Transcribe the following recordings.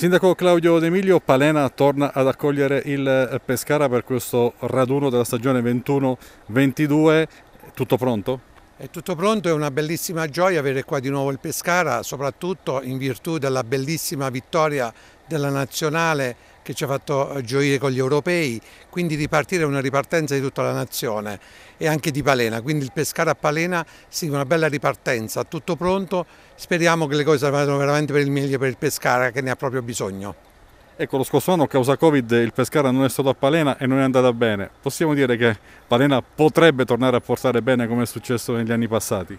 Sindaco Claudio D'Emilio, Palena torna ad accogliere il Pescara per questo raduno della stagione 21-22, tutto pronto? È tutto pronto, è una bellissima gioia avere qua di nuovo il Pescara, soprattutto in virtù della bellissima vittoria della nazionale che ci ha fatto eh, gioire con gli europei, quindi ripartire è una ripartenza di tutta la nazione e anche di Palena, quindi il Pescara a Palena significa una bella ripartenza, tutto pronto, speriamo che le cose vadano veramente per il meglio per il Pescara che ne ha proprio bisogno. Ecco, lo scorso anno, a causa Covid, il Pescara non è stato a Palena e non è andata bene. Possiamo dire che Palena potrebbe tornare a portare bene come è successo negli anni passati?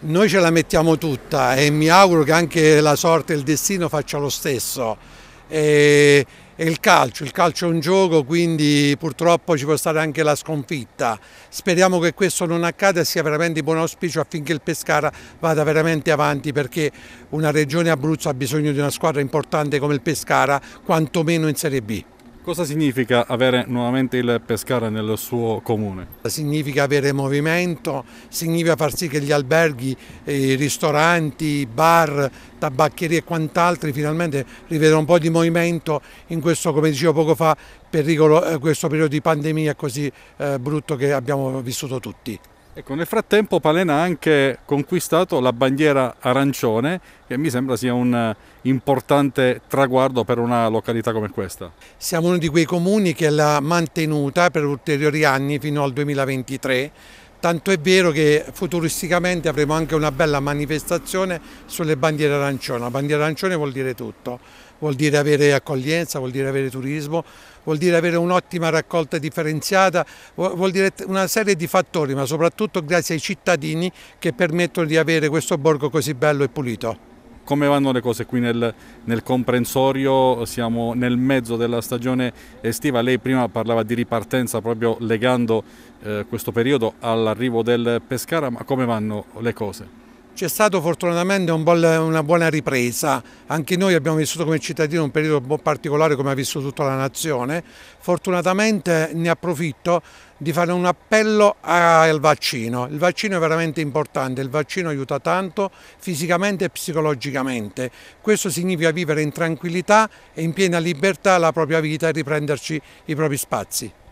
Noi ce la mettiamo tutta e mi auguro che anche la sorte e il destino faccia lo stesso e, è il calcio, il calcio è un gioco quindi purtroppo ci può stare anche la sconfitta. Speriamo che questo non accada e sia veramente buon auspicio affinché il Pescara vada veramente avanti perché una regione Abruzzo ha bisogno di una squadra importante come il Pescara quantomeno in Serie B. Cosa significa avere nuovamente il Pescara nel suo comune? Significa avere movimento, significa far sì che gli alberghi, i ristoranti, i bar, tabaccherie e quant'altro finalmente rivedano un po' di movimento in questo, come dicevo poco fa, pericolo, eh, questo periodo di pandemia così eh, brutto che abbiamo vissuto tutti. Ecco, nel frattempo Palena ha anche conquistato la bandiera arancione, che mi sembra sia un eh, importante traguardo per una località come questa. Siamo uno di quei comuni che l'ha mantenuta per ulteriori anni fino al 2023 Tanto è vero che futuristicamente avremo anche una bella manifestazione sulle bandiere arancione. La bandiera arancione vuol dire tutto, vuol dire avere accoglienza, vuol dire avere turismo, vuol dire avere un'ottima raccolta differenziata, vuol dire una serie di fattori, ma soprattutto grazie ai cittadini che permettono di avere questo borgo così bello e pulito come vanno le cose qui nel, nel, comprensorio? Siamo nel mezzo della stagione estiva, lei prima parlava di ripartenza proprio legando eh, questo periodo all'arrivo del Pescara, ma come vanno le cose? C'è stata fortunatamente un una buona ripresa, anche noi abbiamo vissuto come cittadini un periodo un po' particolare come ha vissuto tutta la nazione, fortunatamente ne approfitto di fare un appello al vaccino, il vaccino è veramente importante, il vaccino aiuta tanto fisicamente e psicologicamente, questo significa vivere in tranquillità e in piena libertà la propria vita e riprenderci i propri spazi.